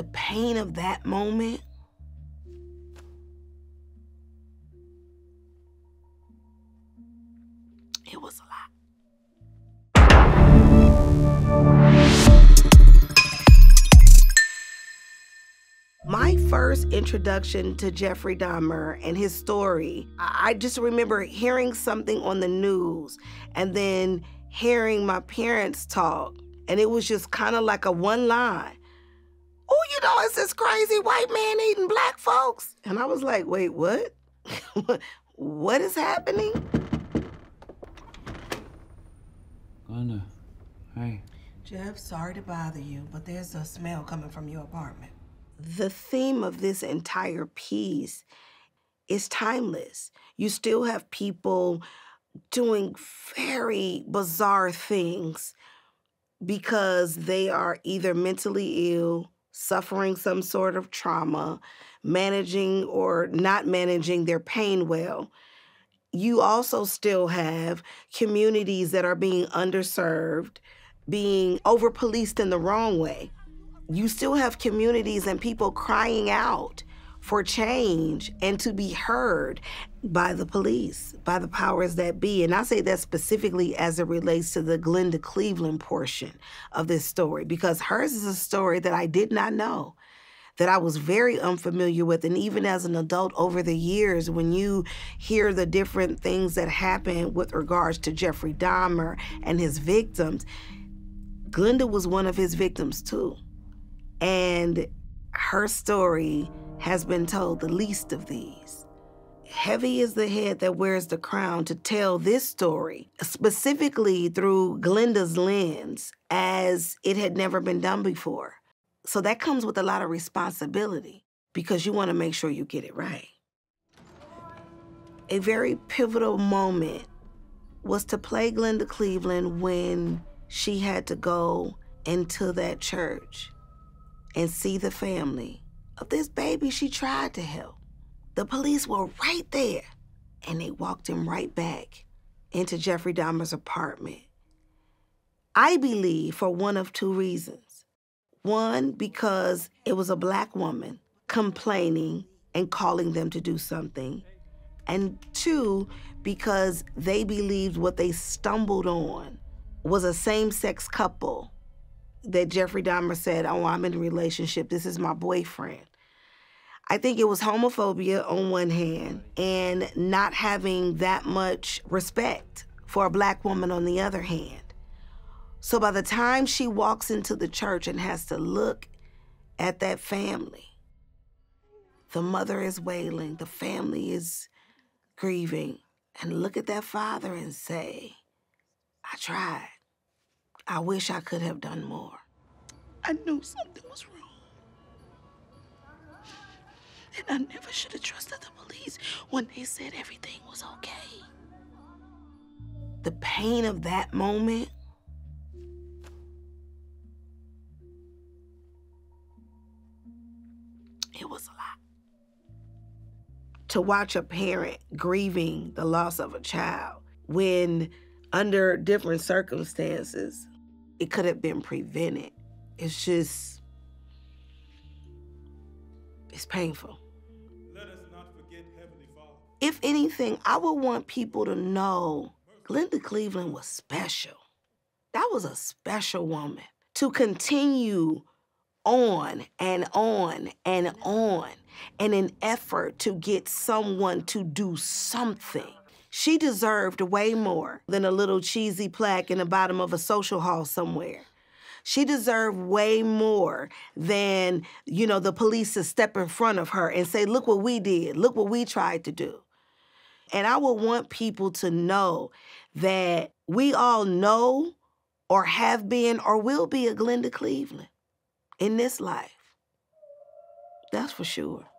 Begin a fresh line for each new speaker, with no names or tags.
the pain of that moment. It was a lot. My first introduction to Jeffrey Dahmer and his story, I just remember hearing something on the news and then hearing my parents talk. And it was just kind of like a one line you know, it's this crazy white man eating black folks. And I was like, wait, what? what is happening? Glenda, hey. Jeff, sorry to bother you, but there's a smell coming from your apartment. The theme of this entire piece is timeless. You still have people doing very bizarre things because they are either mentally ill suffering some sort of trauma, managing or not managing their pain well. You also still have communities that are being underserved, being over policed in the wrong way. You still have communities and people crying out for change and to be heard by the police, by the powers that be. And I say that specifically as it relates to the Glenda Cleveland portion of this story, because hers is a story that I did not know that I was very unfamiliar with. And even as an adult over the years, when you hear the different things that happened with regards to Jeffrey Dahmer and his victims, Glenda was one of his victims too. And her story has been told the least of these. Heavy is the head that wears the crown to tell this story, specifically through Glenda's lens, as it had never been done before. So that comes with a lot of responsibility because you want to make sure you get it right. A very pivotal moment was to play Glenda Cleveland when she had to go into that church and see the family of this baby she tried to help. The police were right there, and they walked him right back into Jeffrey Dahmer's apartment. I believe for one of two reasons. One, because it was a black woman complaining and calling them to do something. And two, because they believed what they stumbled on was a same sex couple that Jeffrey Dahmer said, Oh, I'm in a relationship. This is my boyfriend. I think it was homophobia on one hand and not having that much respect for a black woman on the other hand. So by the time she walks into the church and has to look at that family, the mother is wailing, the family is grieving, and look at that father and say, I tried. I wish I could have done more. I knew something was wrong. And I never should have trusted the police when they said everything was okay. The pain of that moment It was a lot. To watch a parent grieving the loss of a child when, under different circumstances, it could have been prevented. It's just it's painful. If anything, I would want people to know Glinda Cleveland was special. That was a special woman to continue on and on and on in an effort to get someone to do something. She deserved way more than a little cheesy plaque in the bottom of a social hall somewhere. She deserved way more than, you know, the police to step in front of her and say, look what we did, look what we tried to do. And I would want people to know that we all know or have been or will be a Glenda Cleveland in this life. That's for sure.